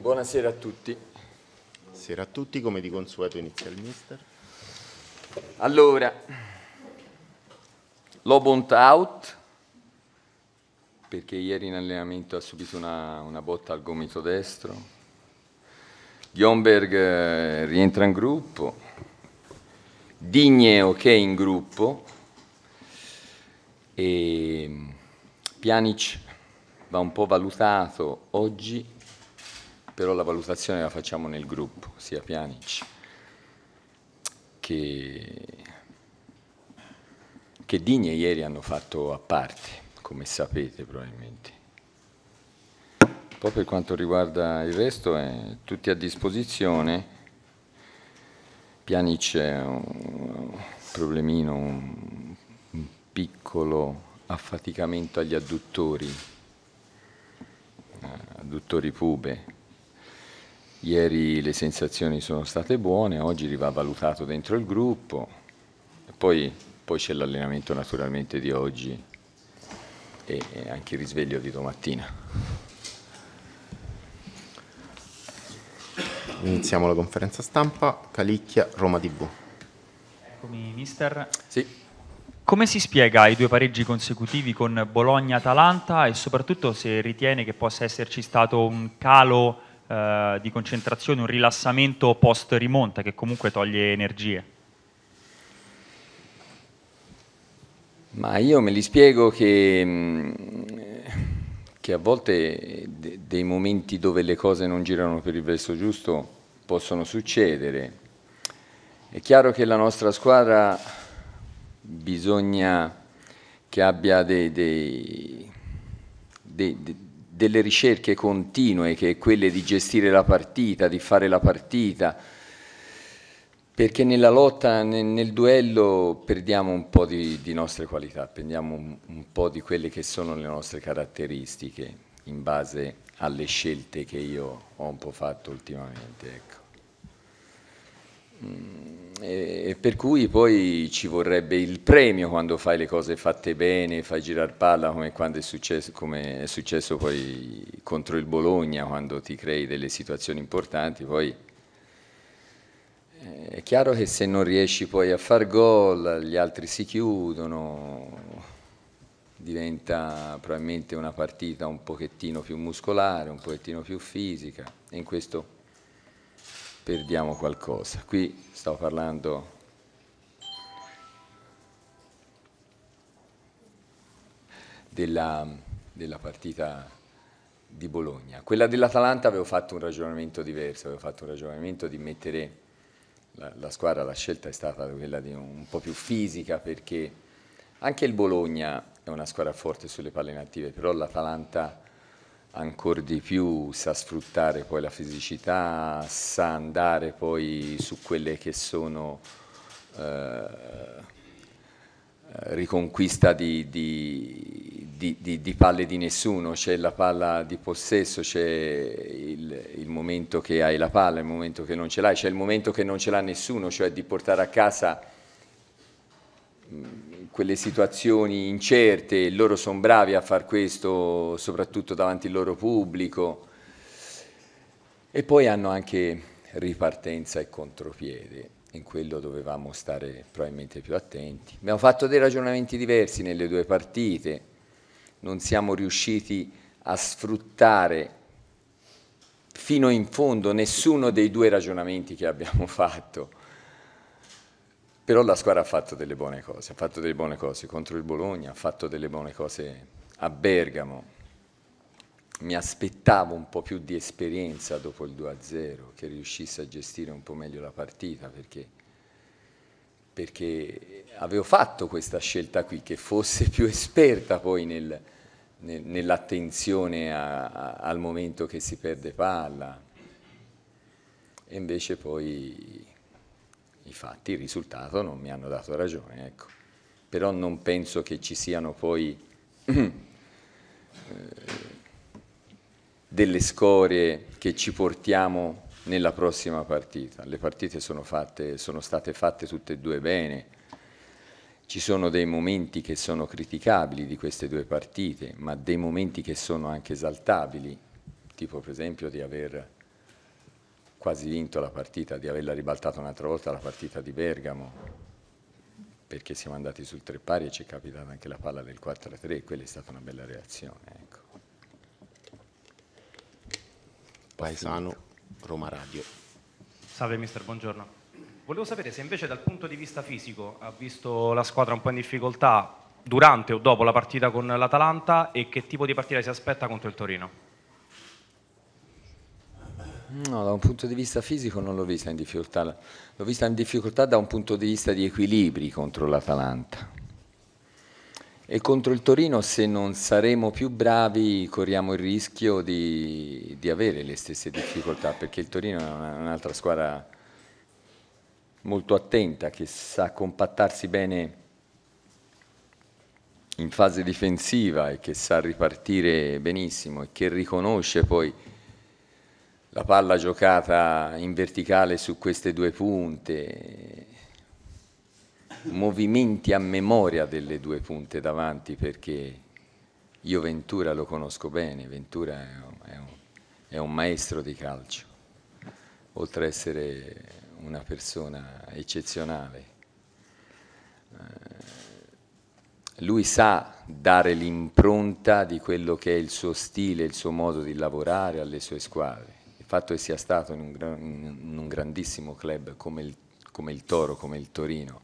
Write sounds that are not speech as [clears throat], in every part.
Buonasera a tutti. Buonasera a tutti, come di consueto inizia il mister. Allora, Lobont out, perché ieri in allenamento ha subito una, una botta al gomito destro. Gionberg eh, rientra in gruppo. Digneo che è in gruppo. E mm, Pjanic va un po' valutato oggi però la valutazione la facciamo nel gruppo, sia Pianic che, che Digne ieri hanno fatto a parte, come sapete probabilmente. Poi per quanto riguarda il resto, eh, tutti a disposizione. Pianic è un problemino, un, piccolo affaticamento agli adduttori, eh, adduttori pube, Ieri le sensazioni sono state buone, oggi va valutato dentro il gruppo, poi, poi c'è l'allenamento naturalmente di oggi e anche il risveglio di domattina. Iniziamo la conferenza stampa, Calicchia, Roma TV. Eccomi mister. Sì. Come si spiega i due pareggi consecutivi con Bologna-Atalanta e soprattutto se ritiene che possa esserci stato un calo eh, di concentrazione, un rilassamento post rimonta che comunque toglie energie? Ma io me li spiego che, mm, che a volte dei momenti dove le cose non girano per il verso giusto possono succedere. È chiaro che la nostra squadra bisogna che abbia dei, dei, dei, delle ricerche continue, che è quelle di gestire la partita, di fare la partita, perché nella lotta, nel, nel duello, perdiamo un po' di, di nostre qualità, perdiamo un, un, po' di quelle che sono le nostre caratteristiche in base alle scelte che io ho un po' fatto ultimamente. Ecco. Mm. E per cui poi ci vorrebbe il premio quando fai le cose fatte bene, fai girare palla come, è successo, come è successo poi contro il Bologna, quando ti crei delle situazioni importanti, poi eh, è chiaro che se non riesci poi a far gol gli altri si chiudono, diventa probabilmente una partita un pochettino più muscolare, un pochettino più fisica e in questo perdiamo qualcosa. Qui stavo parlando della, della partita di Bologna. Quella dell'Atalanta avevo fatto un ragionamento diverso, avevo fatto un ragionamento di mettere la, la squadra, la scelta è stata quella di un, un po' più fisica perché anche il Bologna è una squadra forte sulle palle native, però l'Atalanta ancora di più, sa sfruttare poi la fisicità, sa andare poi su quelle che sono eh, riconquista di, di, di, di, palle di nessuno, c'è la palla di possesso, c'è il, il, momento che hai la palla, il momento che non ce l'hai, c'è il momento che non ce l'ha nessuno, cioè di portare a casa... Mh, quelle situazioni incerte, loro sono bravi a far questo soprattutto davanti al loro pubblico e poi hanno anche ripartenza e contropiede, in quello dovevamo stare probabilmente più attenti. Abbiamo fatto dei ragionamenti diversi nelle due partite, non siamo riusciti a sfruttare fino in fondo nessuno dei due ragionamenti che abbiamo [laughs] fatto però la squadra ha fatto delle buone cose, ha fatto delle buone cose contro il Bologna, ha fatto delle buone cose a Bergamo. Mi aspettavo un po' più di esperienza dopo il 2-0, che riuscisse a gestire un po' meglio la partita, perché, perché avevo fatto questa scelta qui, che fosse più esperta poi nel, nel, nell'attenzione a, a, al momento che si perde palla. E invece poi i fatti, il risultato non mi hanno dato ragione, ecco. Però non penso che ci siano poi [clears throat] eh, delle scorie che ci portiamo nella prossima partita. Le partite sono, fatte, sono state fatte tutte e due bene, ci sono dei momenti che sono criticabili di queste due partite, ma dei momenti che sono anche esaltabili, tipo per esempio di aver quasi vinto la partita, di averla ribaltata un'altra volta la partita di Bergamo perché siamo andati sul tre pari e ci è capitata anche la palla del 4-3 quella è stata una bella reazione. Ecco. Paesano, Roma Radio. Salve mister, buongiorno. Volevo sapere se invece dal punto di vista fisico ha visto la squadra un po' in difficoltà durante o dopo la partita con l'Atalanta e che tipo di partita si aspetta contro il Torino. No, da un punto di vista fisico non l'ho vista in difficoltà, l'ho vista in difficoltà da un punto di vista di equilibri contro l'Atalanta. E contro il Torino, se non saremo più bravi, corriamo il rischio di, di avere le stesse difficoltà, perché il Torino è un'altra squadra molto attenta, che sa compattarsi bene in fase difensiva e che sa ripartire benissimo e che riconosce poi la palla giocata in verticale su queste due punte, movimenti a memoria delle due punte davanti perché io Ventura lo conosco bene, Ventura è un, è un, è un maestro di calcio, oltre ad essere una persona eccezionale. Eh, lui sa dare l'impronta di quello che è il suo stile, il suo modo di lavorare alle sue squadre fatto che sia stato in un, in un grandissimo club come il, come il, Toro, come il Torino,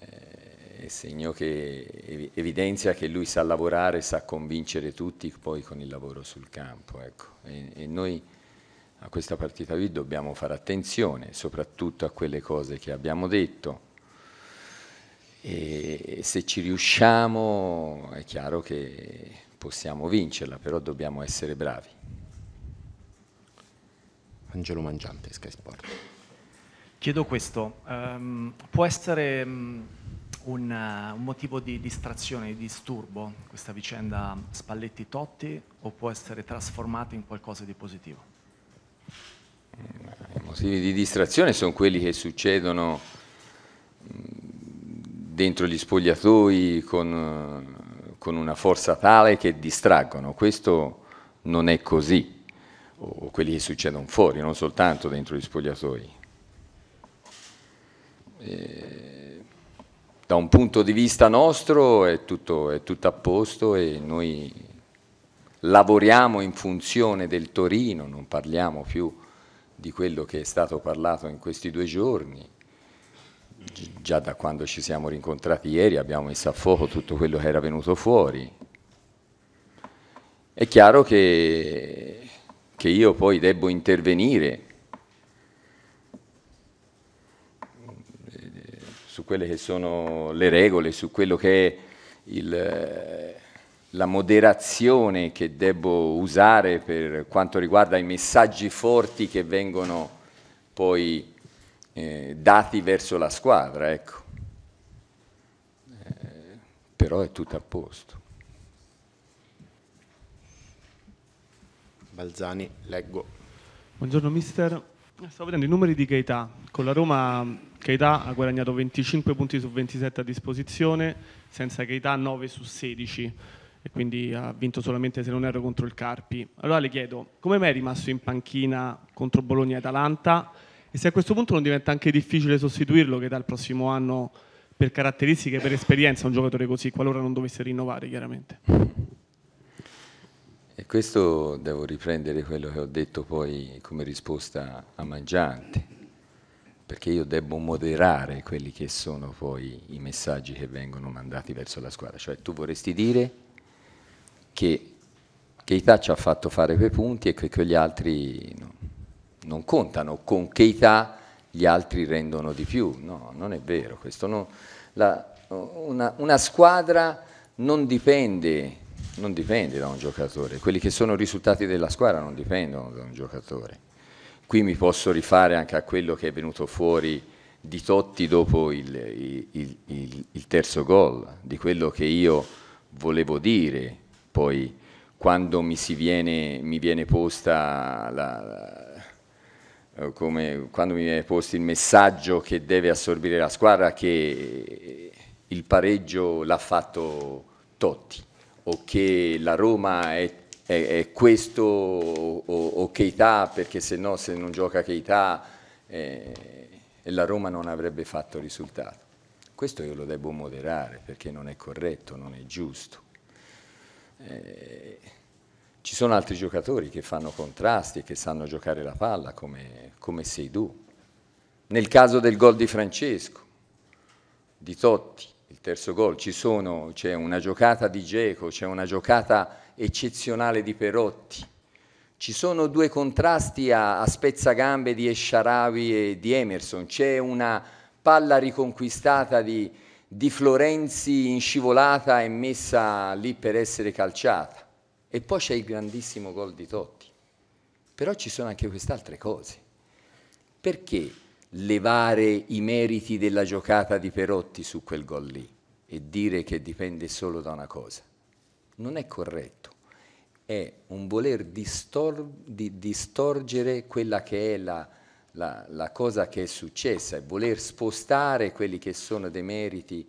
eh, è segno che evidenzia che lui sa lavorare, sa convincere tutti poi con il lavoro sul campo. Ecco. E, e noi a questa partita qui dobbiamo fare attenzione, soprattutto a quelle cose che abbiamo detto. E se ci riusciamo è chiaro che possiamo vincerla, però dobbiamo essere bravi. Angelo Mangiante, Sky Sport. Chiedo questo, um, può essere um, un, uh, un, motivo di distrazione, di disturbo questa vicenda Spalletti-Totti o può essere trasformata in qualcosa di positivo? Eh, I motivi di distrazione sono quelli che succedono mm, dentro gli spogliatoi con, con una forza tale che distraggono, questo non è così o quelli che succedono fuori, non soltanto dentro gli spogliatoi. E, da un punto di vista nostro è tutto, è tutto a posto e noi lavoriamo in funzione del Torino, non parliamo più di quello che è stato parlato in questi due giorni. Già da quando ci siamo rincontrati ieri abbiamo messo a fuoco tutto quello che era venuto fuori. È chiaro che che io poi debbo intervenire eh, su quelle che sono le regole, su quello che è il, eh, la moderazione che debbo usare per quanto riguarda i messaggi forti che vengono poi eh, dati verso la squadra, ecco. Eh, però è tutto a posto. Balzani, leggo. Buongiorno mister, stavo vedendo i numeri di Keita. Con la Roma Keita ha guadagnato 25 punti su 27 a disposizione, senza Keita 9 su 16 e quindi ha vinto solamente se non erro contro il Carpi. Allora le chiedo, come mai è rimasto in panchina contro Bologna e Atalanta e se a questo punto non diventa anche difficile sostituirlo che dal prossimo anno per caratteristiche, per esperienza, un giocatore così, qualora non dovesse rinnovare chiaramente? E questo devo riprendere quello che ho detto poi come risposta a Mangiante, perché io devo moderare quelli che sono poi i messaggi che vengono mandati verso la squadra. Cioè tu vorresti dire che Keita ci ha fatto fare quei punti e che quegli altri no, non contano, con Keita gli altri rendono di più. No, non è vero. Non, la, una, una squadra non dipende non dipende da un giocatore, quelli che sono i risultati della squadra non dipendono da un giocatore. Qui mi posso rifare anche a quello che è venuto fuori di Totti dopo il, il, il, il terzo gol, di quello che io volevo dire poi quando mi, viene, mi viene posta la, la, eh, come, quando mi viene posto il messaggio che deve assorbire la squadra che il pareggio l'ha fatto Totti o che la Roma è, è, è questo o, o, Keita perché se no se non gioca Keita eh, la Roma non avrebbe fatto risultato. Questo io lo devo moderare perché non è corretto, non è giusto. Eh, ci sono altri giocatori che fanno contrasti e che sanno giocare la palla come, come sei Nel caso del gol di Francesco, di Totti, terzo gol, c'è una giocata di Geco, c'è una giocata eccezionale di Perotti, ci sono due contrasti a, a spezzagambe di Esciaravi e di Emerson, c'è una palla riconquistata di, di Florenzi in scivolata e messa lì per essere calciata e poi c'è il grandissimo gol di Totti, però ci sono anche queste altre cose, perché levare i meriti della giocata di Perotti su quel gol lì? e dire che dipende solo da una cosa. Non è corretto, è un voler distor- di distorgere quella che è la, la, la, cosa che è successa, è voler spostare quelli che sono dei meriti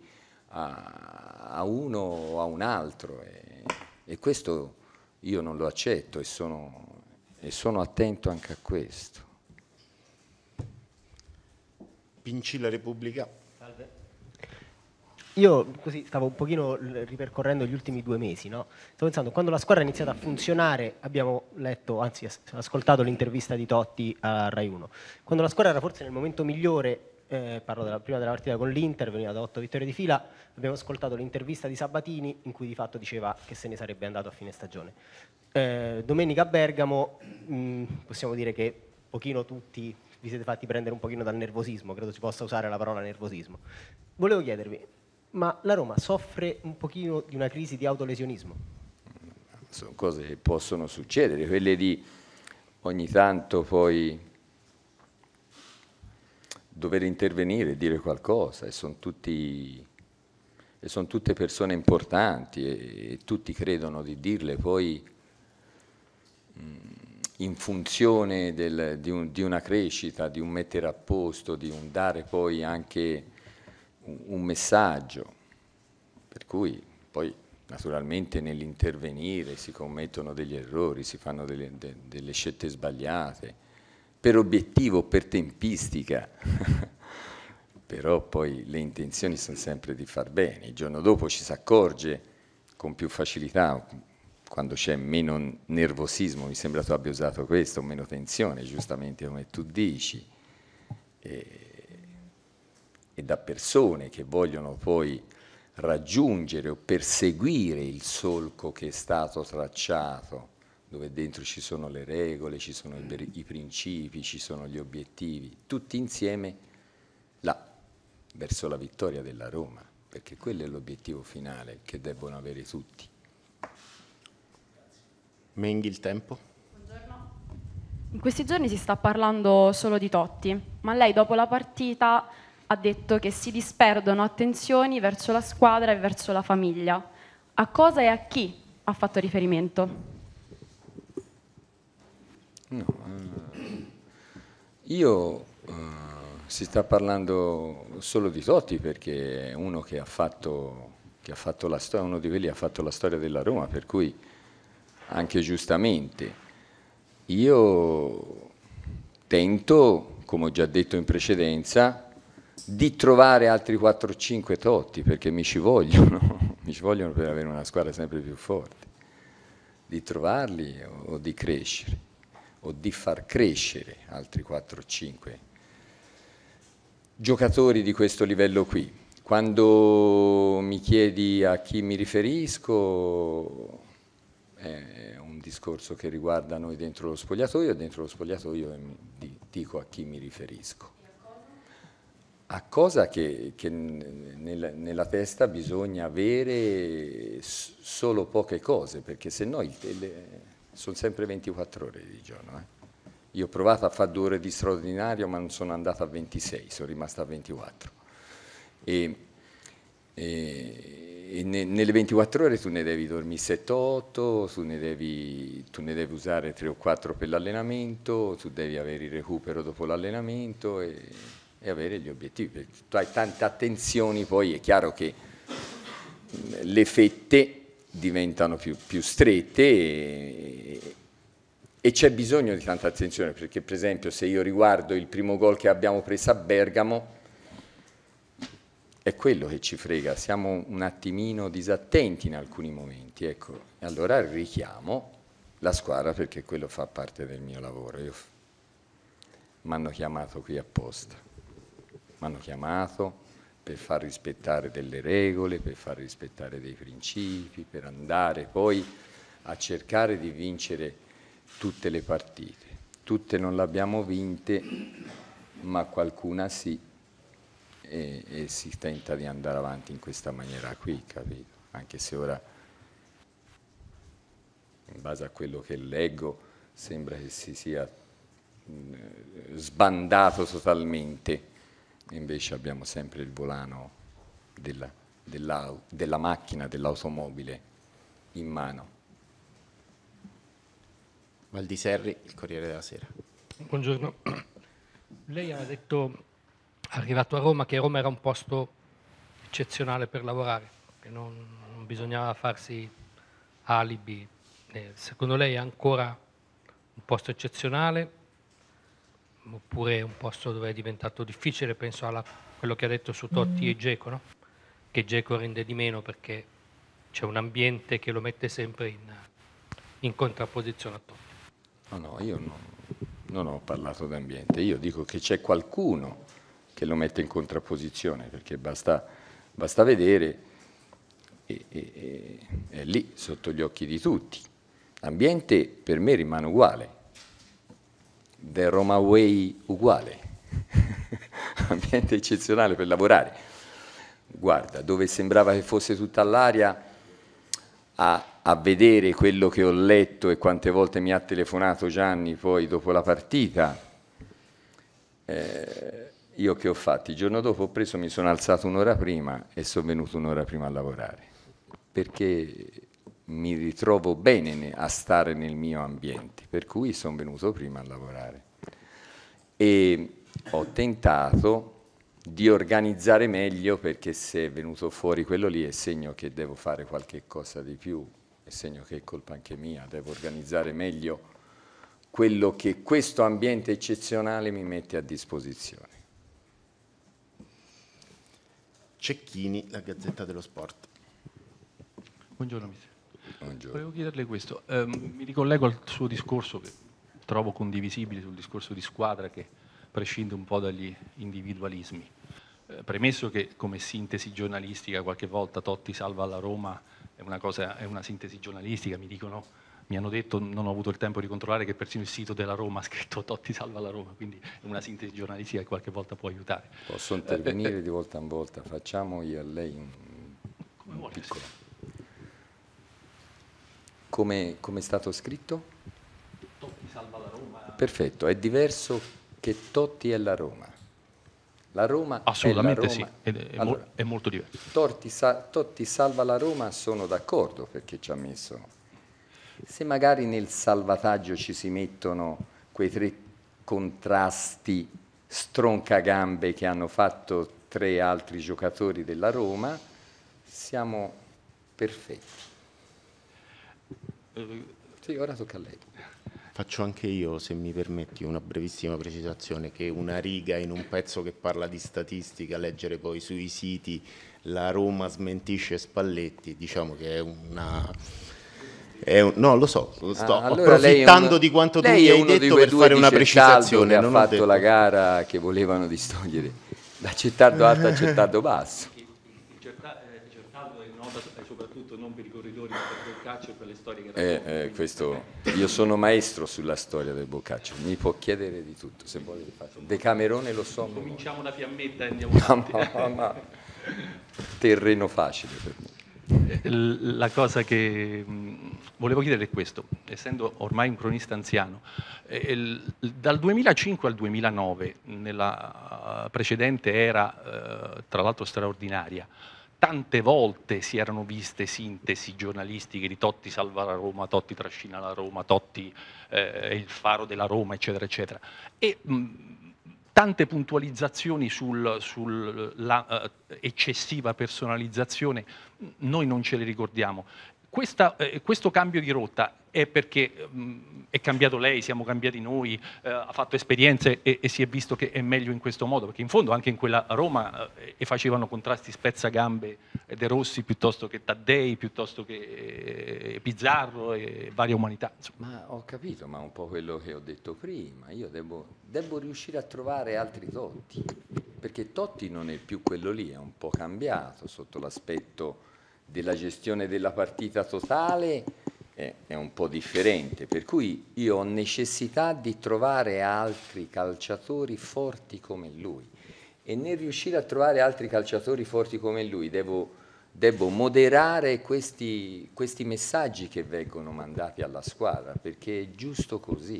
a, a uno o a un altro. E, e, questo io non lo accetto e sono, e sono attento anche a questo. Pinci la Repubblica io così stavo un pochino ripercorrendo gli ultimi due mesi, no? Stavo pensando, quando la squadra ha iniziato a funzionare, abbiamo letto, anzi ascoltato l'intervista di Totti a Rai 1, quando la squadra era forse nel momento migliore, eh, parlo della prima della partita con l'Inter, veniva da otto vittorie di fila, abbiamo ascoltato l'intervista di Sabatini in cui di fatto diceva che se ne sarebbe andato a fine stagione. Eh, domenica a Bergamo mh, mm, possiamo dire che pochino tutti vi siete fatti prendere un pochino dal nervosismo, credo si possa usare la parola nervosismo. Volevo chiedervi, ma la Roma soffre un pochino di una crisi di autolesionismo? Sono cose che possono succedere, quelle di ogni tanto poi dover intervenire, dire qualcosa, e sono tutti e sono tutte persone importanti e, e, tutti credono di dirle poi mh, mm, in funzione del, di, un, di, una crescita, di un mettere a posto, di un dare poi anche un messaggio, per cui poi naturalmente nell'intervenire si commettono degli errori, si fanno delle, de, delle scelte sbagliate, per obiettivo, per tempistica, [laughs] però poi le intenzioni sono sempre di far bene, il giorno dopo ci si accorge con più facilità quando c'è meno nervosismo, mi sembra tu abbia usato questo, meno tensione, giustamente come tu dici. E e da persone che vogliono poi raggiungere o perseguire il solco che è stato tracciato, dove dentro ci sono le regole, ci sono i principi, ci sono gli obiettivi, tutti insieme là, verso la vittoria della Roma, perché quello è l'obiettivo finale che debbono avere tutti. Menghi il tempo. Buongiorno. In questi giorni si sta parlando solo di Totti, ma lei dopo la partita ha detto che si disperdono attenzioni verso la squadra e verso la famiglia. A cosa e a chi ha fatto riferimento? No, eh, io eh, si sta parlando solo di Totti perché è uno che ha fatto, che ha fatto la storia, uno di quelli ha fatto la storia della Roma, per cui anche giustamente. Io tento, come ho già detto in precedenza, di trovare altri 4-5 Totti, perché mi ci vogliono, [laughs] mi ci vogliono per avere una squadra sempre più forte, di trovarli o, di crescere, o di far crescere altri 4-5 giocatori di questo livello qui. Quando mi chiedi a chi mi riferisco, è un discorso che riguarda noi dentro lo spogliatoio e dentro lo spogliatoio dico a chi mi riferisco a cosa che, che nel, nella testa bisogna avere solo poche cose, perché se no sono sempre 24 ore di giorno. Eh. Io ho provato a fare due ore di straordinario, ma non sono andata a 26, sono rimasta a 24. E, e, e ne, nelle 24 ore tu ne devi dormire 7-8, tu, ne devi, tu ne devi usare 3 o 4 per l'allenamento, tu devi avere il recupero dopo l'allenamento. E, e avere gli obiettivi. Perché tu hai tante attenzioni, poi è chiaro che mm, le fette diventano più, più strette e, e c'è bisogno di tanta attenzione, perché per esempio se io riguardo il primo gol che abbiamo preso a Bergamo, è quello che ci frega, siamo un attimino disattenti in alcuni momenti, ecco. E allora richiamo la squadra perché quello fa parte del mio lavoro. mi hanno chiamato qui apposta mi hanno chiamato per far rispettare delle regole, per far rispettare dei principi, per andare poi a cercare di vincere tutte le partite. Tutte non le abbiamo vinte, ma qualcuna sì, e, e, si tenta di andare avanti in questa maniera qui, capito? Anche se ora, in base a quello che leggo, sembra che si sia mm, sbandato totalmente invece abbiamo sempre il volano della, della, della macchina, dell'automobile in mano. Valdiserri, il Corriere della Sera. Buongiorno. [coughs] Lei ha detto, arrivato a Roma, che Roma era un posto eccezionale per lavorare, che non, non bisognava farsi alibi. Eh, secondo lei è ancora un posto eccezionale oppure un posto dove è diventato difficile, penso a quello che ha detto su Totti mm. e Geco, no? che Geco rende di meno perché c'è un ambiente che lo mette sempre in, in contrapposizione a Totti. No, no, io non, non ho parlato d'ambiente, io dico che c'è qualcuno che lo mette in contrapposizione perché basta, basta vedere e, e, e, è lì sotto gli occhi di tutti. L'ambiente per me rimane uguale, del Roma Way uguale, [laughs] ambiente eccezionale per lavorare. Guarda, dove sembrava che fosse tutta l'aria, a, a, vedere quello che ho letto e quante volte mi ha telefonato Gianni poi dopo la partita, eh, io che ho fatto? Il giorno dopo ho preso, mi sono alzato un'ora prima e sono venuto un'ora prima a lavorare, perché mi ritrovo bene a stare nel mio ambiente, per cui sono venuto prima a lavorare. E ho tentato di organizzare meglio perché se è venuto fuori quello lì è segno che devo fare qualche cosa di più, è segno che è colpa anche mia, devo organizzare meglio quello che questo ambiente eccezionale mi mette a disposizione. Cecchini, la Gazzetta dello Sport. Buongiorno, mister. Buongiorno. Volevo chiederle questo, eh, mi ricollego al suo discorso che trovo condivisibile sul discorso di squadra che prescinde un po' dagli individualismi. Eh, premesso che come sintesi giornalistica qualche volta Totti salva la Roma è una, cosa, è una sintesi giornalistica, mi dicono mi hanno detto, non ho avuto il tempo di controllare, che persino il sito della Roma ha scritto Totti salva la Roma, quindi è una sintesi giornalistica che qualche volta può aiutare. Posso intervenire eh, eh, di volta in volta, facciamo io a lei un, un piccolo... Come, come è stato scritto? Totti salva la Roma. Perfetto, è diverso che Totti è la Roma. La Roma Assolutamente è la Roma. sì, è, è, allora, è molto diverso. Totti, sa- Totti salva la Roma, sono d'accordo perché ci ha messo. Se magari nel salvataggio ci si mettono quei tre contrasti stroncagambe che hanno fatto tre altri giocatori della Roma, siamo perfetti. Eh, sì, ora tocca a lei. Faccio anche io, se mi permetti, una brevissima precisazione che una riga in un pezzo che parla di statistica, leggere poi sui siti la Roma smentisce Spalletti, diciamo che è una... È un, no, lo so, ah, sto ah, allora approfittando uno, di quanto tu mi hai detto per fare una precisazione. Non ha fatto la gara che volevano distogliere da Cettardo alto a Cettardo basso non per i corridori ma per Boccaccio e per le storie che racconta. Eh, eh, questo, eh, io sono maestro sulla storia del Boccaccio, mi può chiedere di tutto se vuole di fare. Decamerone lo so. Cominciamo una fiammetta e andiamo avanti. No, ma, ma, [laughs] terreno facile per me. Eh, la cosa che volevo chiedere è questo, essendo ormai un cronista anziano, eh, dal 2005 al 2009, nella precedente era tra l'altro straordinaria, tante volte si erano viste sintesi giornalistiche di Totti salva la Roma, Totti trascina la Roma, Totti eh, è il faro della Roma, eccetera, eccetera. E mh, tante puntualizzazioni sulla sul, uh, eccessiva personalizzazione, noi non ce le ricordiamo. Questa, eh, questo cambio di rotta è perché mh, mm, è cambiato lei, siamo cambiati noi, eh, ha fatto esperienze e, e, si è visto che è meglio in questo modo, perché in fondo anche in quella Roma eh, facevano contrasti spezzagambe eh, De Rossi piuttosto che Taddei, piuttosto che eh, Pizzarro e varia umanità. Insomma. Ma ho capito, ma un po' quello che ho detto prima, io devo, devo riuscire a trovare altri Totti, perché Totti non è più quello lì, è un po' cambiato sotto l'aspetto della gestione della partita totale è un po' differente, per cui io ho necessità di trovare altri calciatori forti come lui e nel riuscire a trovare altri calciatori forti come lui devo, devo moderare questi, questi messaggi che vengono mandati alla squadra, perché è giusto così,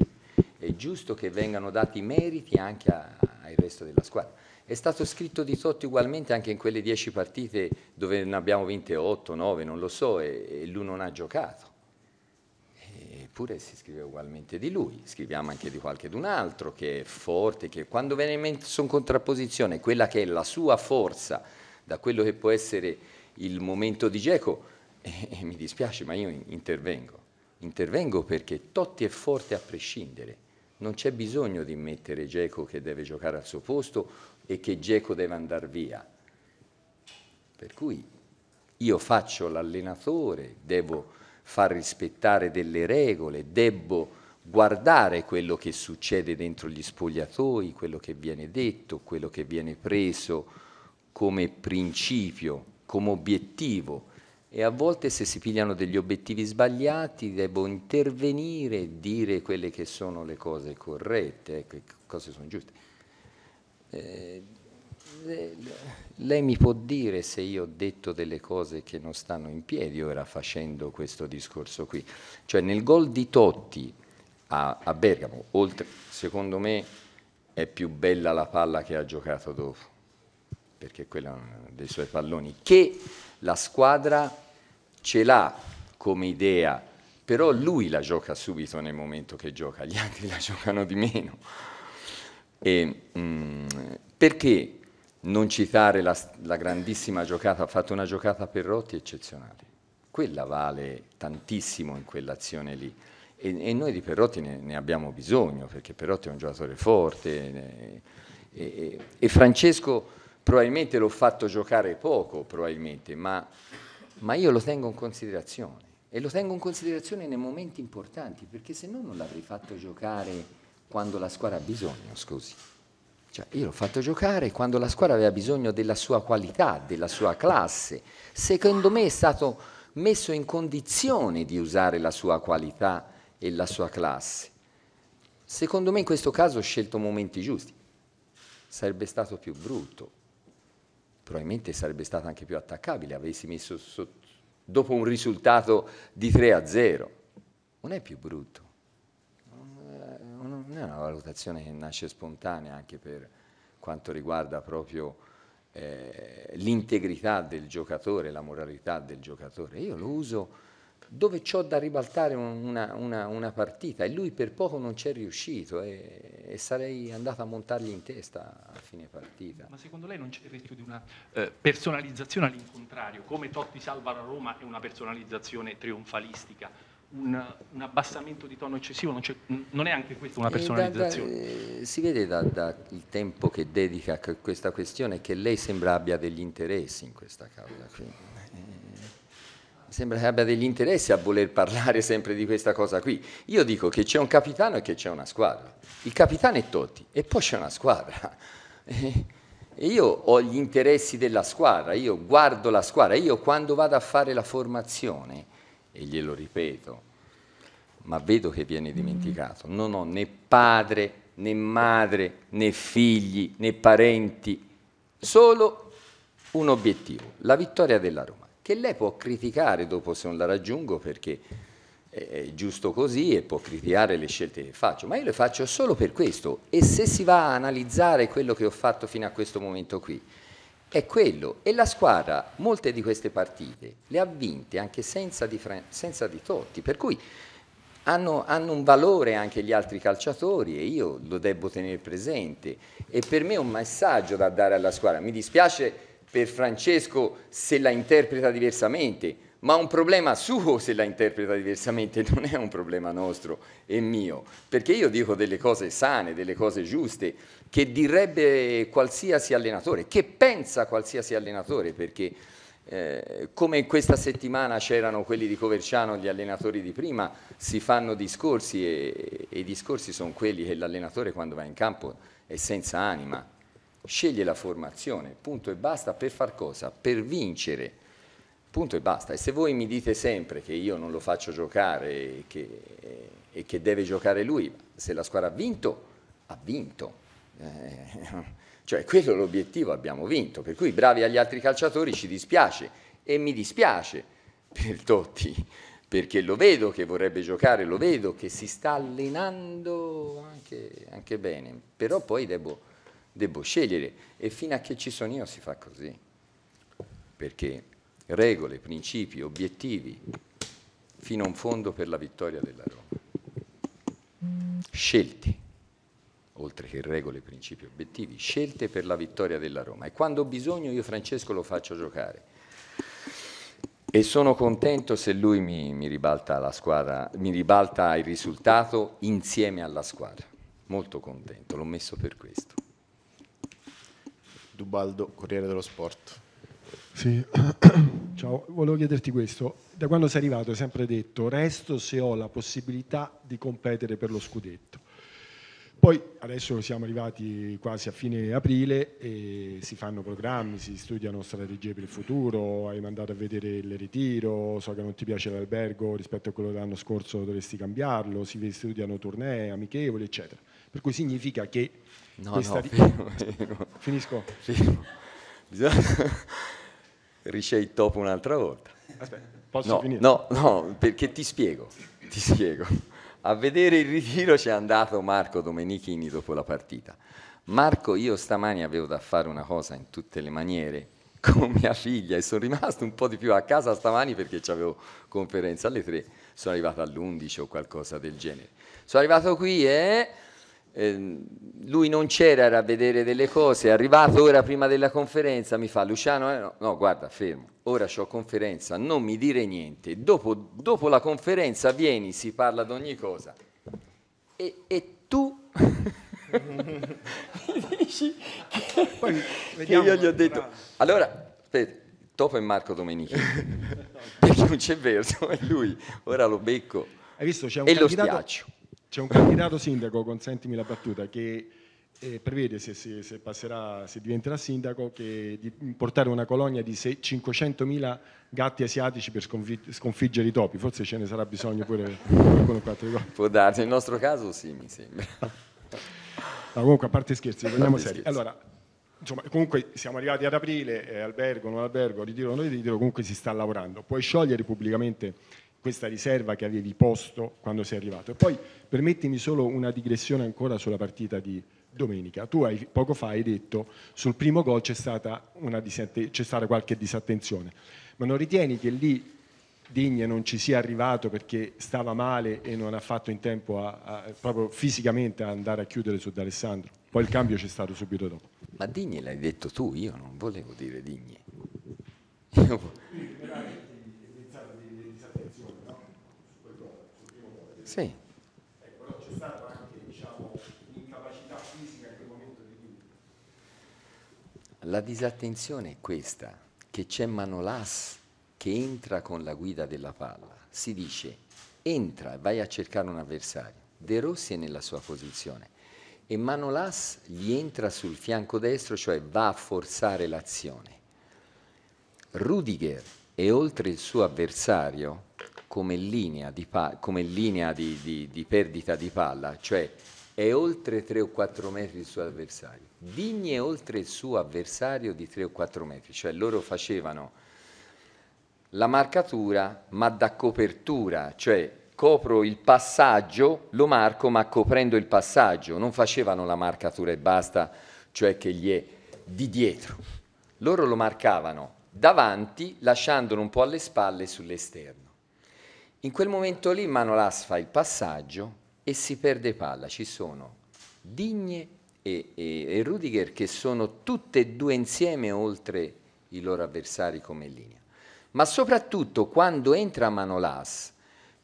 è giusto che vengano dati meriti anche a, al resto della squadra. È stato scritto di Totti ugualmente anche in quelle dieci partite dove ne abbiamo vinte otto, nove, non lo so, e, e lui non ha giocato. Eppure si scrive ugualmente di lui, scriviamo anche di qualche d'un altro che è forte, che quando viene messo in contrapposizione quella che è la sua forza da quello che può essere il momento di Geco, [laughs] e, eh, mi dispiace ma io intervengo. Intervengo perché Totti è forte a prescindere non c'è bisogno di mettere Geco che deve giocare al suo posto e che Geco deve andare via. Per cui io faccio l'allenatore, devo far rispettare delle regole, devo guardare quello che succede dentro gli spogliatoi, quello che viene detto, quello che viene preso come principio, come obiettivo e a volte se si pigliano degli obiettivi sbagliati devo intervenire e dire quelle che sono le cose corrette, le eh, cose sono giuste. Eh, eh, lei mi può dire se io ho detto delle cose che non stanno in piedi ora facendo questo discorso qui. Cioè nel gol di Totti a, a Bergamo, oltre, secondo me è più bella la palla che ha giocato dopo, perché quella è una dei suoi palloni, che la squadra ce l'ha come idea, però lui la gioca subito nel momento che gioca, gli altri la giocano di meno. E, mh, mm, perché non citare la, la, grandissima giocata, ha fatto una giocata per Rotti eccezionale. Quella vale tantissimo in quell'azione lì. E, e, noi di Perrotti ne, ne, abbiamo bisogno, perché Perrotti è un giocatore forte. E, e, e Francesco probabilmente l'ho fatto giocare poco, probabilmente, ma, ma io lo tengo in considerazione e lo tengo in considerazione nei momenti importanti, perché se no non l'avrei fatto giocare quando la squadra ha bisogno, scusi. Cioè, io l'ho fatto giocare quando la squadra aveva bisogno della sua qualità, della sua classe. Secondo me è stato messo in condizione di usare la sua qualità e la sua classe. Secondo me in questo caso ho scelto momenti giusti. Sarebbe stato più brutto probabilmente sarebbe stata anche più attaccabile, avessi messo sotto, dopo un risultato di 3 a 0. Non è più brutto, eh, non è una valutazione che nasce spontanea anche per quanto riguarda proprio eh, l'integrità del giocatore, la moralità del giocatore. Io lo uso dove c'ho da ribaltare una, una, una, partita e lui per poco non c'è riuscito e, e, sarei andato a montargli in testa a fine partita. Ma secondo lei non c'è il rischio di una eh, personalizzazione all'incontrario, come Totti salva la Roma è una personalizzazione trionfalistica? Un, un abbassamento di tono eccessivo non, non, è anche questo una personalizzazione? Eh, da, da, si vede dal tempo che dedica a questa questione che lei sembra abbia degli interessi in questa causa qui sembra che abbia degli interessi a voler parlare sempre di questa cosa qui. Io dico che c'è un capitano e che c'è una squadra. Il capitano è Totti e poi c'è una squadra. [laughs] E io ho gli interessi della squadra, io guardo la squadra, io quando vado a fare la formazione, e glielo ripeto, ma vedo che viene dimenticato, non ho né padre, né madre, né figli, né parenti, solo un obiettivo, la vittoria della Roma che lei può criticare dopo se non la raggiungo perché è giusto così e può criticare le scelte che faccio, ma io le faccio solo per questo e se si va a analizzare quello che ho fatto fino a questo momento qui, è quello e la squadra molte di queste partite le ha vinte anche senza di, senza di Totti, per cui hanno, hanno, un valore anche gli altri calciatori e io lo devo tenere presente e per me è un messaggio da dare alla squadra, mi dispiace per Francesco se la interpreta diversamente, ma un problema suo se la interpreta diversamente, [laughs] non è un problema nostro e mio, perché io dico delle cose sane, delle cose giuste, che direbbe qualsiasi allenatore, che pensa qualsiasi allenatore, perché eh, come questa settimana c'erano quelli di Coverciano, gli allenatori di prima, si fanno discorsi e, e i discorsi sono quelli che l'allenatore quando va in campo è senza anima, Sceglie la formazione, punto e basta, per far cosa? Per vincere, punto e basta. E se voi mi dite sempre che io non lo faccio giocare e che, e che deve giocare lui, se la squadra ha vinto, ha vinto. Eh, [laughs] cioè quello è l'obiettivo, abbiamo vinto, per cui bravi agli altri calciatori ci dispiace e mi dispiace per Totti, perché lo vedo che vorrebbe giocare, lo vedo che si sta allenando anche, anche bene, però poi devo devo scegliere e fino a che ci sono io si fa così, perché regole, principi, obiettivi, fino a un fondo per la vittoria della Roma. Scelte, oltre che regole, principi, obiettivi, scelte per la vittoria della Roma. E quando ho bisogno io Francesco lo faccio giocare. E sono contento se lui mi, mi, ribalta la squadra, mi ribalta il risultato insieme alla squadra. Molto contento, l'ho messo per questo. Dubaldo, Corriere dello Sport. Sì, [coughs] ciao, volevo chiederti questo. Da quando sei arrivato hai sempre detto resto se ho la possibilità di competere per lo scudetto. Poi adesso siamo arrivati quasi a fine aprile e si fanno programmi, si studiano strategie per il futuro, hai mandato a vedere il ritiro, so che non ti piace l'albergo rispetto a quello dell'anno scorso dovresti cambiarlo, si studiano tournee, amichevoli, eccetera. Per cui significa che No, questa no, fermo, fermo. Finisco? Fermo. Bisogna... [laughs] Reshape dopo un'altra volta. Aspetta, posso no, finire? No, no, perché ti spiego, ti spiego. A vedere il ritiro c'è andato Marco Domenichini dopo la partita. Marco, io stamani avevo da fare una cosa in tutte le maniere con mia figlia e sono rimasto un po' di più a casa stamani perché avevo conferenza alle 3, sono arrivato all'11 o qualcosa del genere. Sono arrivato qui e Ehm, lui non c'era, era a vedere delle cose, è arrivato ora prima della conferenza, mi fa Luciano, eh, no, no, guarda, fermo, ora ho conferenza, non mi dire niente, dopo, dopo, la conferenza vieni, si parla di ogni cosa. E, e tu [laughs] dici che, Poi, che io gli ho detto, bravo. allora, aspetta, Topo è Marco Domenichi, [laughs] perché non c'è verso, è lui, ora lo becco. Hai visto, c'è un e candidato... lo schiaccio c'è un candidato sindaco, consentimi la battuta, che eh, prevede, se, se, se, passerà, se diventerà sindaco, che, di portare una colonia di 500.000 gatti asiatici per sconfiggere i topi. Forse ce ne sarà bisogno pure qualcuno qua. Può darsi, nel nostro caso sì, mi sembra. Ma [laughs] comunque, a parte scherzi, torniamo seri. Allora, insomma, comunque siamo arrivati ad aprile, eh, albergo, non albergo, ritiro, non ritiro, comunque si sta lavorando. Puoi sciogliere pubblicamente questa riserva che avevi posto quando sei arrivato. E poi permettimi solo una digressione ancora sulla partita di domenica. Tu hai, poco fa hai detto sul primo gol c'è stata, c'è stata qualche disattenzione, ma non ritieni che lì Digne non ci sia arrivato perché stava male e non ha fatto in tempo a, a, proprio fisicamente a andare a chiudere su D'Alessandro. Poi il cambio c'è stato subito dopo. Ma Digne l'hai detto tu, io non volevo dire Digne. Io... Sì. Ecco, però c'è stata anche diciamo, un'incapacità fisica in quel momento di guida. La disattenzione è questa, che c'è Manolas che entra con la guida della palla. Si dice entra e vai a cercare un avversario. De Rossi è nella sua posizione e Manolas gli entra sul fianco destro, cioè va a forzare l'azione. Rudiger è oltre il suo avversario come linea, di, come linea di, di, di, perdita di palla, cioè è oltre 3 o 4 metri il suo avversario. Digni è oltre il suo avversario di 3 o 4 metri, cioè loro facevano la marcatura ma da copertura, cioè copro il passaggio, lo marco ma coprendo il passaggio, non facevano la marcatura e basta, cioè che gli è di dietro. Loro lo marcavano davanti, lasciandolo un po' alle spalle sull'esterno. In quel momento lì Manolas fa il passaggio e si perde palla. Ci sono Digne e, e, e Rudiger che sono tutte e due insieme oltre i loro avversari come linea. Ma soprattutto quando entra Manolas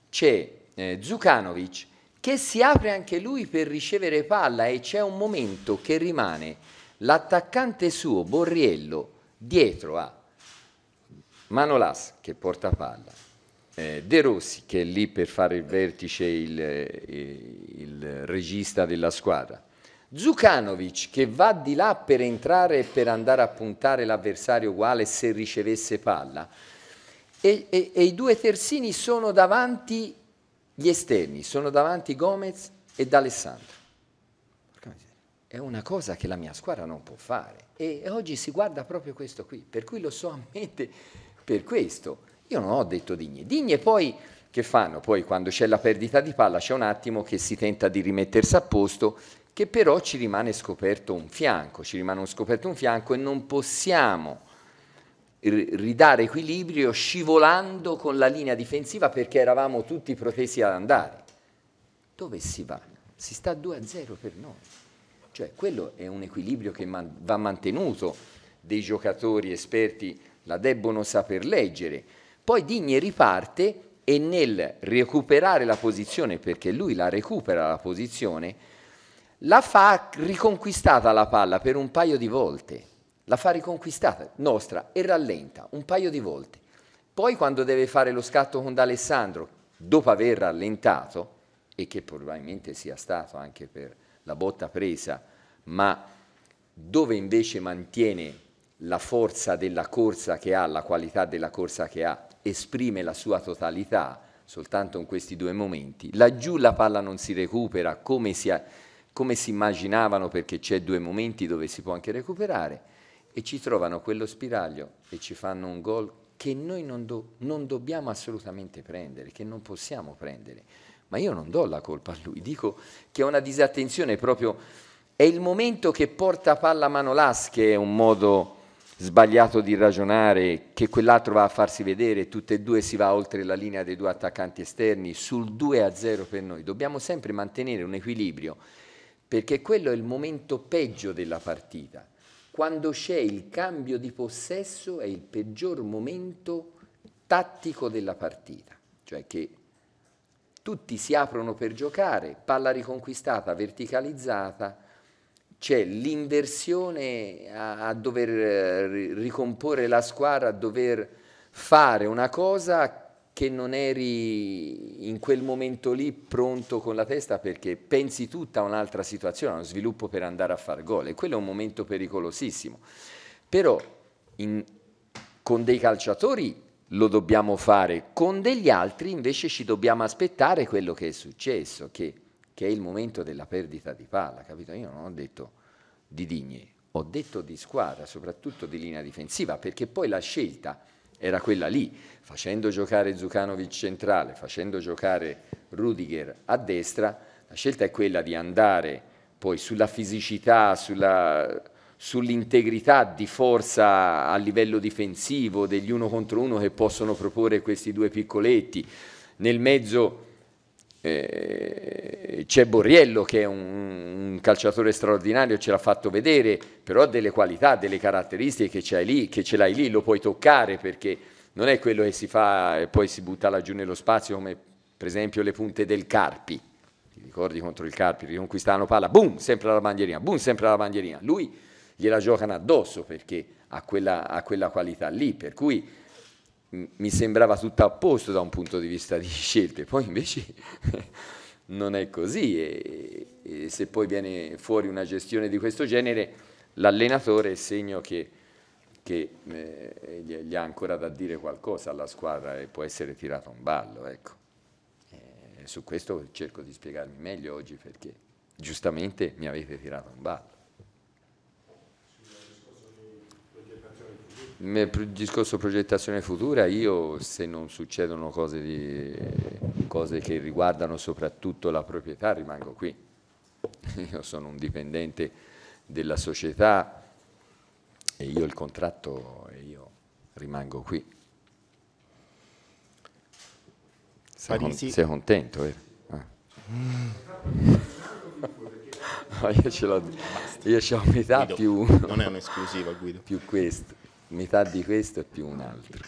c'è eh, Zukanovic che si apre anche lui per ricevere palla e c'è un momento che rimane l'attaccante suo Borriello dietro a Manolas che porta palla eh, De Rossi, che è lì per fare il vertice il, eh, il regista della squadra. Zucanovic che va di là per entrare e per andare a puntare l'avversario uguale se ricevesse palla. E, e, e, i due terzini sono davanti gli esterni, sono davanti Gomez e D'Alessandro È una cosa che la mia squadra non può fare. E oggi si guarda proprio questo qui, per cui lo so a mente per questo. Io non ho detto digne. Digne poi che fanno? Poi quando c'è la perdita di palla c'è un attimo che si tenta di rimettersi a posto, che però ci rimane scoperto un fianco, ci rimane scoperto un fianco e non possiamo ridare equilibrio scivolando con la linea difensiva perché eravamo tutti protesi ad andare. Dove si va? Si sta 2-0 per noi. Cioè quello è un equilibrio che man va mantenuto, dei giocatori esperti la debbono saper leggere poi Digne riparte e nel recuperare la posizione, perché lui la recupera la posizione, la fa riconquistata la palla per un paio di volte, la fa riconquistata nostra e rallenta un paio di volte. Poi quando deve fare lo scatto con D'Alessandro, dopo aver rallentato, e che probabilmente sia stato anche per la botta presa, ma dove invece mantiene la forza della corsa che ha, la qualità della corsa che ha, esprime la sua totalità soltanto in questi due momenti. Laggiù la palla non si recupera come si, come si immaginavano perché c'è due momenti dove si può anche recuperare e ci trovano quello spiraglio e ci fanno un gol che noi non, do, non dobbiamo assolutamente prendere, che non possiamo prendere. Ma io non do la colpa a lui, dico che è una disattenzione proprio, è il momento che porta palla a Manolas che è un modo sbagliato di ragionare che quell'altro va a farsi vedere, tutte e due si va oltre la linea dei due attaccanti esterni, sul 2 a 0 per noi. Dobbiamo sempre mantenere un equilibrio, perché quello è il momento peggio della partita. Quando c'è il cambio di possesso è il peggior momento tattico della partita, cioè che tutti si aprono per giocare, palla riconquistata, verticalizzata, c'è l'inversione a, a dover eh, ricomporre la squadra, a dover fare una cosa che non eri in quel momento lì pronto con la testa perché pensi tutta a un'altra situazione, a uno sviluppo per andare a far gol e quello è un momento pericolosissimo. Però in, con dei calciatori lo dobbiamo fare, con degli altri invece ci dobbiamo aspettare quello che è successo, che che è il momento della perdita di palla, capito? Io non ho detto di Digni, ho detto di squadra, soprattutto di linea difensiva, perché poi la scelta era quella lì, facendo giocare Zucanovic centrale, facendo giocare Rudiger a destra, la scelta è quella di andare poi sulla fisicità, sull'integrità di forza a livello difensivo degli uno contro uno che possono proporre questi due piccoletti. Nel mezzo eh, c'è Borriello che è un, un calciatore straordinario, ce l'ha fatto vedere, però ha delle qualità, delle caratteristiche che, lì, che ce l'hai lì, lo puoi toccare perché non è quello che si fa e poi si butta laggiù nello spazio come per esempio le punte del Carpi, ti ricordi contro il Carpi, riconquistano palla, boom, sempre alla bandierina, boom, sempre alla bandierina, lui gliela giocano addosso perché ha quella, ha quella qualità lì, per cui mi sembrava tutto a posto da un punto di vista di scelte, poi invece non è così e, e se poi viene fuori una gestione di questo genere l'allenatore è segno che, che eh, gli ha ancora da dire qualcosa alla squadra e può essere tirato un ballo. Ecco. E eh, su questo cerco di spiegarmi meglio oggi perché giustamente mi avete tirato un ballo. Il discorso progettazione futura, io se non succedono cose, di, cose che riguardano soprattutto la proprietà rimango qui. [laughs] Io sono un dipendente della società e io il contratto e io rimango qui. Sei, con, sei contento, vero? Ah. [laughs] [laughs] io ce l'ho, io ce l'ho metà Guido, più... Non è un'esclusiva Guido. Più questo metà di questo e più un altro.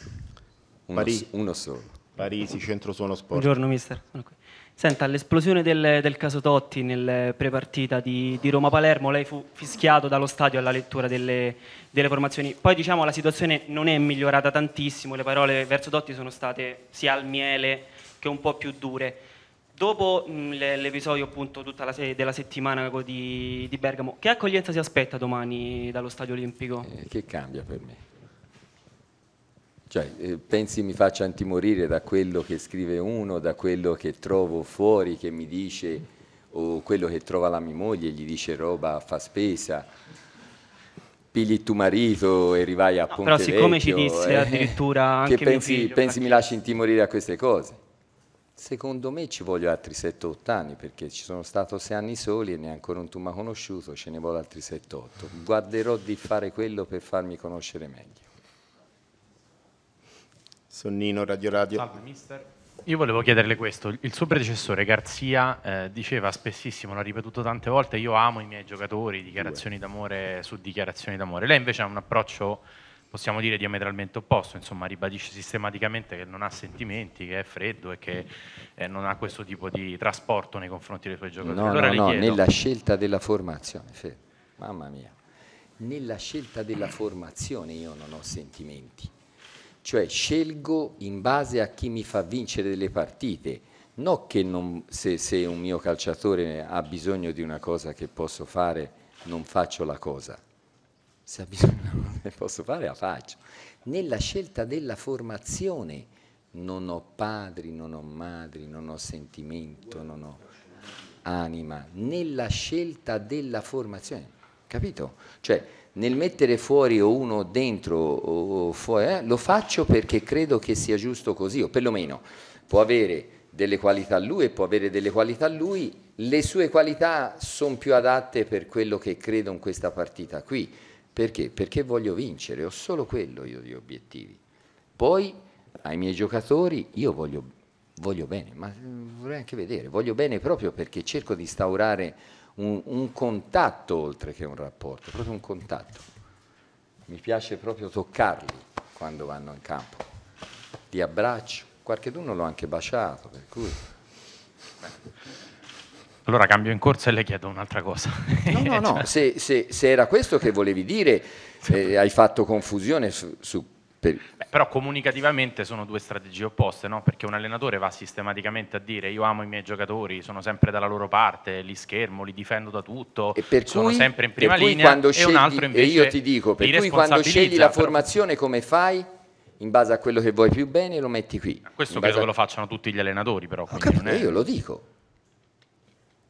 Uno, uno solo. Parisi, centro suono sport. Buongiorno mister, sono qui. Senta, l'esplosione del, del, caso Totti nel prepartita di, di Roma-Palermo, lei fu fischiato dallo stadio alla lettura delle, delle, formazioni. Poi diciamo la situazione non è migliorata tantissimo, le parole verso Totti sono state sia al miele che un po' più dure. Dopo mm, l'episodio appunto tutta la se- della settimana di-, di-, Bergamo, che accoglienza si aspetta domani dallo Stadio Olimpico? Eh, che cambia per me? Cioè, eh, pensi mi faccia antimorire da quello che scrive uno, da quello che trovo fuori, che mi dice, o quello che trova la mia moglie, gli dice roba, fa spesa, pigli tu marito e rivai a no, Ponte Però siccome Vecchio, ci disse eh, addirittura [laughs] anche che pensi, pensi mi lasci intimorire a queste cose? Secondo me ci voglio altri 7-8 anni perché ci sono stato 6 anni soli e ne è ancora un Tuma conosciuto, ce ne vuole altri 7-8. Guarderò di fare quello per farmi conoscere meglio. Sonnino Radio Radio. Salve mister. Io volevo chiederle questo, il suo predecessore Garzia eh, diceva spessissimo, l'ha ripetuto tante volte, io amo i miei giocatori, dichiarazioni d'amore su dichiarazioni d'amore. Lei invece ha un approccio possiamo dire diametralmente opposto, insomma ribadisce sistematicamente che non ha sentimenti, che è freddo e che eh, non ha questo tipo di trasporto nei confronti dei suoi giocatori. No, allora no, no, nella scelta della formazione, Fede, mamma mia, nella scelta della formazione io non ho sentimenti, cioè scelgo in base a chi mi fa vincere delle partite, non che non, se, se un mio calciatore ha bisogno di una cosa che posso fare non faccio la cosa se ha bisogno posso fare la faccio. Nella scelta della formazione non ho padri, non ho madri, non ho sentimento, non ho anima. Nella scelta della formazione, capito? Cioè, nel mettere fuori o uno dentro o fuori, eh, lo faccio perché credo che sia giusto così, o perlomeno può avere delle qualità lui e può avere delle qualità lui, le sue qualità sono più adatte per quello che credo in questa partita qui perché? Perché voglio vincere, ho solo quello io di obiettivi. Poi ai miei giocatori io voglio, voglio bene, ma eh, vorrei anche vedere, voglio bene proprio perché cerco di instaurare un, un contatto oltre che un rapporto, proprio un contatto. Mi piace proprio toccarli quando vanno in campo, li abbraccio, qualche d'uno l'ho anche baciato, per cui... Allora cambio in corsa e le chiedo un'altra cosa. No, no, [laughs] no, cioè se, se, se era questo che volevi dire, eh, hai fatto confusione su... su per... Beh, però comunicativamente sono due strategie opposte, no? perché un allenatore va sistematicamente a dire io amo i miei giocatori, sono sempre dalla loro parte, li schermo, li difendo da tutto, e per sono sempre in prima linea e scegli, un altro invece... E io ti dico, per cui quando scegli la formazione però... come fai? in base a quello che vuoi più bene lo metti qui. Questo credo a... che lo facciano tutti gli allenatori però. Ho capito, è... io lo dico.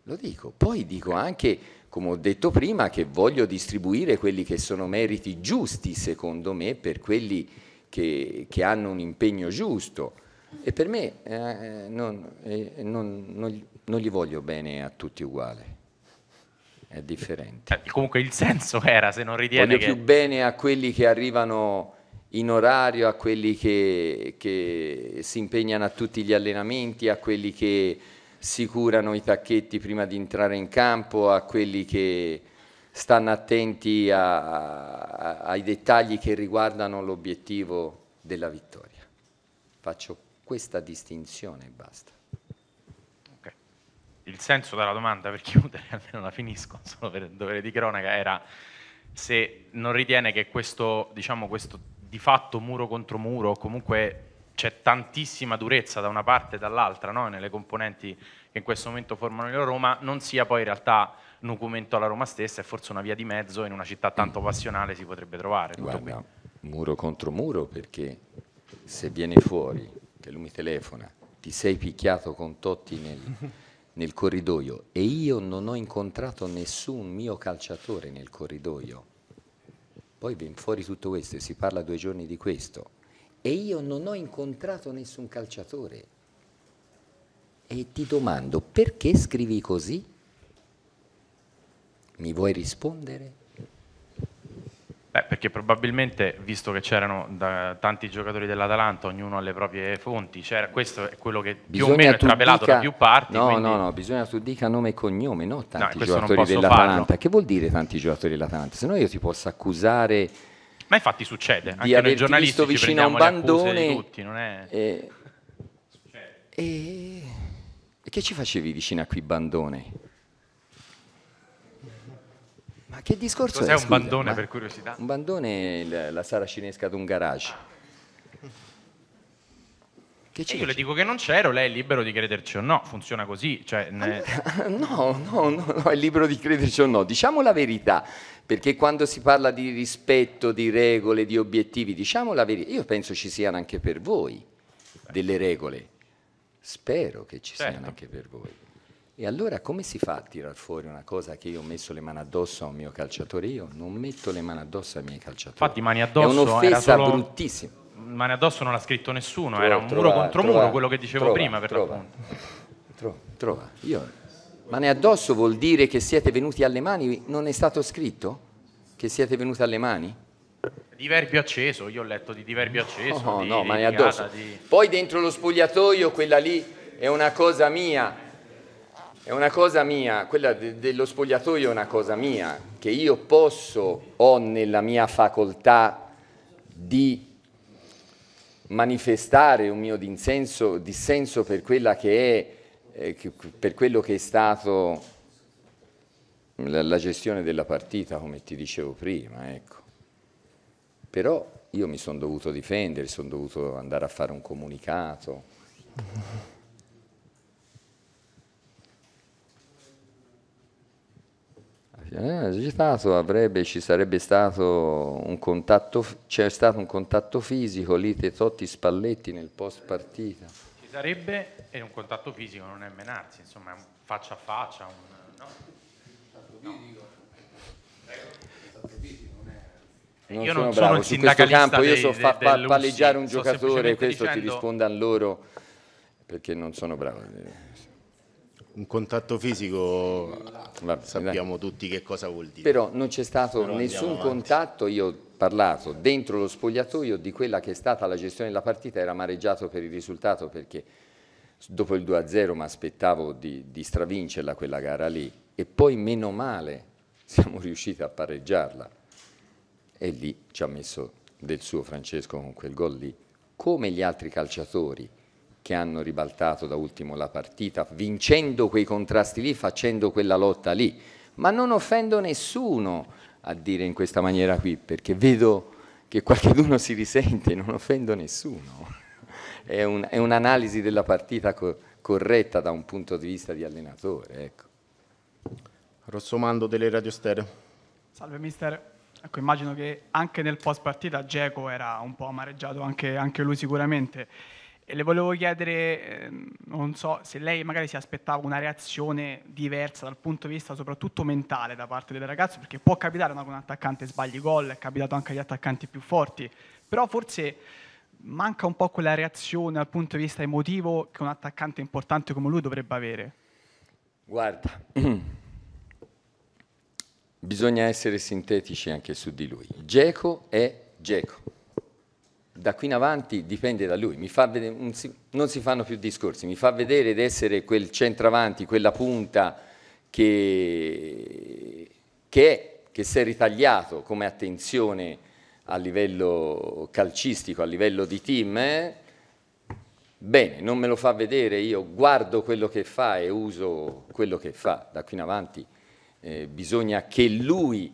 Lo dico. Poi dico anche, come ho detto prima, che voglio distribuire quelli che sono meriti giusti, secondo me, per quelli che, che hanno un impegno giusto. E per me eh, non, eh, non, non, non gli voglio bene a tutti uguali è differente. Cioè, comunque il senso era, se non ritiene Voglio che... più bene a quelli che arrivano in orario, a quelli che, che si impegnano a tutti gli allenamenti, a quelli che si curano i tacchetti prima di entrare in campo, a quelli che stanno attenti a, a, ai dettagli che riguardano l'obiettivo della vittoria. Faccio questa distinzione e basta. Il senso della domanda, per chiudere, [laughs] almeno la finisco, solo per dovere di cronaca, era se non ritiene che questo, diciamo, questo di fatto muro contro muro, o comunque c'è tantissima durezza da una parte e dall'altra no? nelle componenti che in questo momento formano la Roma, non sia poi in realtà un documento alla Roma stessa, è forse una via di mezzo in una città tanto passionale si potrebbe trovare. Guarda, muro contro muro perché se viene fuori che lui mi telefona, ti sei picchiato con Totti nel, [laughs] nel corridoio e io non ho incontrato nessun mio calciatore nel corridoio, poi viene fuori tutto questo e si parla due giorni di questo e io non ho incontrato nessun calciatore. E ti domando perché scrivi così? Mi vuoi rispondere? Beh, perché probabilmente, visto che c'erano da tanti giocatori dell'Atalanta, ognuno ha le proprie fonti, questo è quello che bisogna più o meno è trapelato dica, da più parti. No, quindi... no, no, bisogna tu dica nome e cognome, no tanti no, giocatori dell'Atalanta. Che vuol dire tanti giocatori dell'Atalanta? Se no io ti posso accusare ma infatti succede, anche di noi giornalisti vicino a un bandone tutti, non è... Eh, e... e... che ci facevi vicino a qui bandone? Ma che discorso Cos'è è? Cos'è un bandone Scusa, per curiosità? Un bandone è la sala cinesca un garage. Che c'è, io le dico che non c'ero, lei è libero di crederci o no, funziona così. Cioè, ne... [laughs] no, no, no, no, è libero di crederci o no. Diciamo la verità, perché quando si parla di rispetto, di regole, di obiettivi, diciamo la verità. Io penso ci siano anche per voi delle regole. Spero che ci certo. siano anche per voi. E allora come si fa a tirar fuori una cosa che io ho messo le mani addosso a un mio calciatore? Io non metto le mani addosso ai miei calciatori. Infatti mani addosso è un'offesa solo... bruttissima. Mani addosso non l'ha scritto nessuno, trova, era un trova, muro contro trova, muro, quello che dicevo prima per trova, l'appunto. Trova, Io. Mani addosso vuol dire che siete venuti alle mani, non è stato scritto? Che siete venuti alle mani? Diverbio acceso, io ho letto di diverbio acceso. No, oh, di, no, mani addosso. Di... Poi dentro lo spogliatoio, quella lì è una cosa mia. È una cosa mia, quella de- dello spogliatoio è una cosa mia, che io posso, ho nella mia facoltà di manifestare un mio dissenso, dissenso per, che è, eh, per quello che è stato la, la, gestione della partita, come ti dicevo prima. Ecco. Però io mi sono dovuto difendere, sono dovuto andare a fare un comunicato. Eh, agitato, avrebbe, ci sarebbe stato un contatto, c'è stato un contatto fisico lì Totti Spalletti nel post partita. Ci sarebbe, e un contatto fisico, non è menarsi, insomma è un faccia a faccia. Un, no? No. Non io non sono bravo. il Su questo campo io so fa, palleggiare un giocatore, questo ti risponde a loro perché non sono bravo. Un contatto fisico Vabbè, sappiamo dai. tutti che cosa vuol dire. Però non c'è stato Però nessun contatto, io ho parlato dentro lo spogliatoio di quella che è stata la gestione della partita, era amareggiato per il risultato perché dopo il 2-0 mi aspettavo di, di stravincerla quella gara lì e poi meno male siamo [laughs] riusciti a pareggiarla e lì ci ha messo del suo Francesco con quel gol lì, come gli altri calciatori che hanno ribaltato da ultimo la partita, vincendo quei contrasti lì, facendo quella lotta lì. Ma non offendo nessuno a dire in questa maniera qui, perché vedo che qualcuno si risente, non offendo nessuno. [laughs] È, un, un'analisi della partita co- corretta da un punto di vista di allenatore. Ecco. Rossomando delle Radio Stereo. Salve mister. Ecco, immagino che anche nel post partita Geco era un po' amareggiato, anche, anche lui sicuramente. E le volevo chiedere, ehm, non so, se lei magari si aspettava una reazione diversa dal punto di vista soprattutto mentale da parte del ragazzo, perché può capitare che un attaccante sbagli gol, è capitato anche agli attaccanti più forti, però forse manca un po' quella reazione dal punto di vista emotivo che un attaccante importante come lui dovrebbe avere. Guarda, [clears throat] bisogna essere sintetici anche su di lui. Geco è Geco da qui in avanti dipende da lui, vedere, non, si, non si fanno più discorsi, mi fa vedere di essere quel centravanti, quella punta che, che è, che si è ritagliato come attenzione a livello calcistico, a livello di team, eh? bene, non me lo fa vedere, io guardo quello che fa e uso quello che fa, da qui in avanti eh, bisogna che lui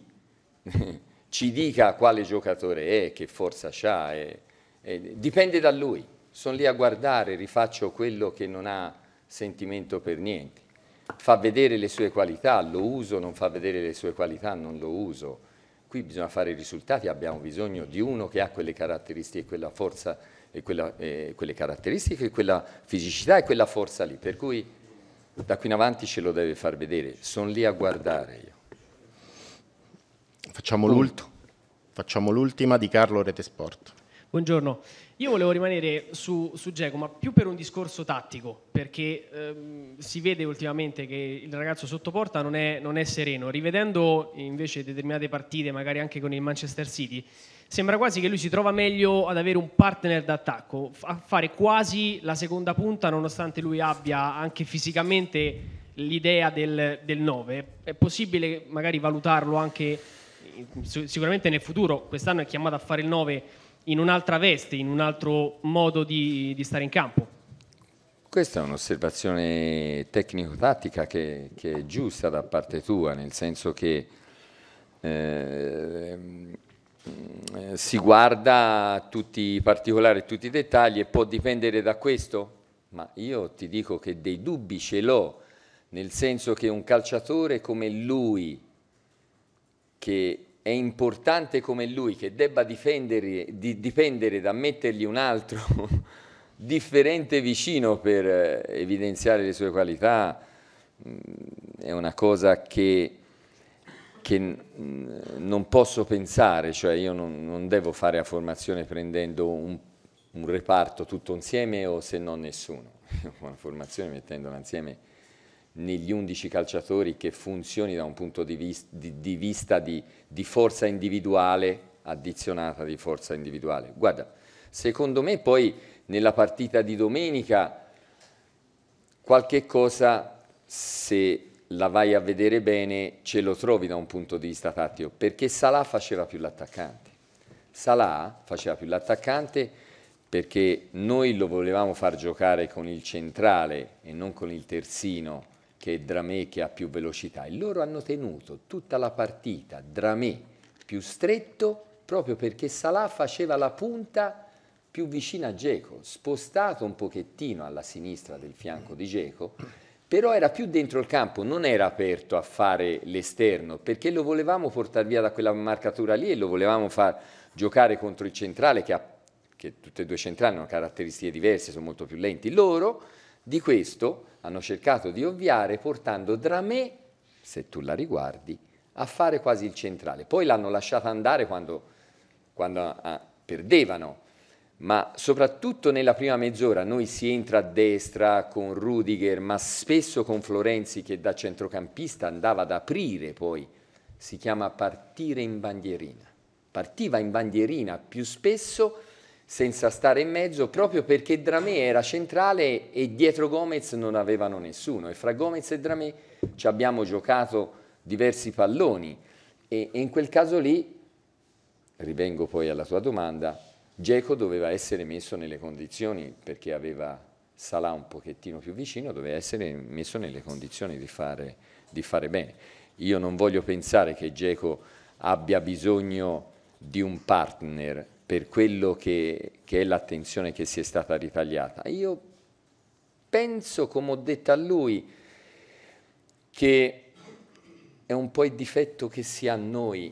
[laughs] ci dica quale giocatore è, che forza ha. Eh eh, dipende da lui, sono lì a guardare, rifaccio quello che non ha sentimento per niente. Fa vedere le sue qualità, lo uso, non fa vedere le sue qualità, non lo uso. Qui bisogna fare i risultati, abbiamo bisogno di uno che ha quelle caratteristiche, quella forza, e quella, eh, quelle caratteristiche, quella fisicità e quella forza lì. Per cui da qui in avanti ce lo deve far vedere, sono lì a guardare io. Facciamo l'ultima di Carlo Rete Sport. Buongiorno, io volevo rimanere su, su Geco, ma più per un discorso tattico, perché ehm, si vede ultimamente che il ragazzo sotto porta non è, non è sereno. Rivedendo invece determinate partite, magari anche con il Manchester City, sembra quasi che lui si trova meglio ad avere un partner d'attacco, a fare quasi la seconda punta, nonostante lui abbia anche fisicamente l'idea del, del 9. È possibile magari valutarlo anche sicuramente nel futuro, quest'anno è chiamato a fare il 9 in un'altra veste, in un altro modo di, di stare in campo. Questa è un'osservazione tecnico-tattica che, che, è giusta da parte tua, nel senso che eh, si guarda tutti i particolari, tutti i dettagli e può dipendere da questo? Ma io ti dico che dei dubbi ce l'ho, nel senso che un calciatore come lui, che è importante come lui che debba di, dipendere da mettergli un altro [laughs] differente vicino per eh, evidenziare le sue qualità, mm, è una cosa che, che mm, non posso pensare, cioè io non, non devo fare la formazione prendendo un, un reparto tutto insieme o se no nessuno, [laughs] una formazione mettendola insieme negli 11 calciatori che funzioni da un punto di vista di, di, vista di, di forza individuale addizionata di forza individuale. Guarda, secondo me poi nella partita di domenica qualche cosa, se la vai a vedere bene, ce lo trovi da un punto di vista tattico, perché Salah faceva più l'attaccante. Salah faceva più l'attaccante perché noi lo volevamo far giocare con il centrale e non con il terzino che Dramé che ha più velocità e loro hanno tenuto tutta la partita Dramé più stretto proprio perché Salah faceva la punta più vicina a Geco, spostato un pochettino alla sinistra del fianco di Geco, però era più dentro il campo, non era aperto a fare l'esterno, perché lo volevamo portare via da quella marcatura lì e lo volevamo far giocare contro il centrale, che, ha, che tutti e due i centrali hanno caratteristiche diverse, sono molto più lenti loro, di questo hanno cercato di ovviare portando Dramé, se tu la riguardi, a fare quasi il centrale. Poi l'hanno lasciata andare quando, quando ah, ah, perdevano, ma soprattutto nella prima mezz'ora noi si entra a destra con Rudiger, ma spesso con Florenzi che da centrocampista andava ad aprire poi, si chiama partire in bandierina. Partiva in bandierina più spesso senza stare in mezzo, proprio perché Dramé era centrale e dietro Gomez non avevano nessuno. E fra Gomez e Dramé ci abbiamo giocato diversi palloni. E, e in quel caso lì, rivengo poi alla tua domanda, Geco doveva essere messo nelle condizioni, perché aveva Salah un pochettino più vicino, doveva essere messo nelle condizioni di fare, di fare bene. Io non voglio pensare che Geco abbia bisogno di un partner per quello che, che è l'attenzione che si è stata ritagliata. Io penso, come ho detto a lui, che è un po' il difetto che si ha noi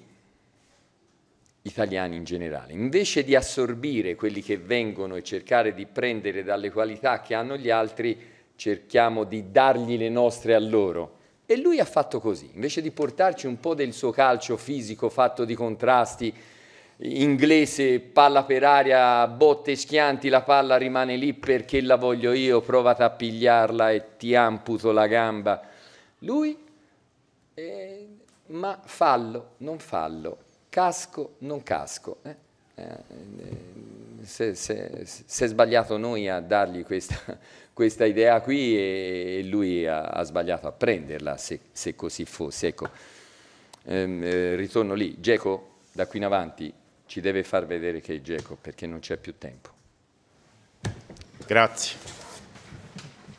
italiani in generale. Invece di assorbire quelli che vengono e cercare di prendere dalle qualità che hanno gli altri, cerchiamo di dargli le nostre a loro. E lui ha fatto così, invece di portarci un po' del suo calcio fisico fatto di contrasti, inglese, palla per aria, botte, schianti, la palla rimane lì perché la voglio io, provate a pigliarla e ti amputo la gamba. Lui, eh, ma fallo, non fallo, casco, non casco. Eh? Eh, se, se, se, è sbagliato noi a dargli questa, [laughs] questa idea qui e, lui ha, ha sbagliato a prenderla se, se così fosse. Ecco, ehm, eh, ritorno lì. Geco, da qui in avanti, ci deve far vedere che è Geco perché non c'è più tempo. Grazie.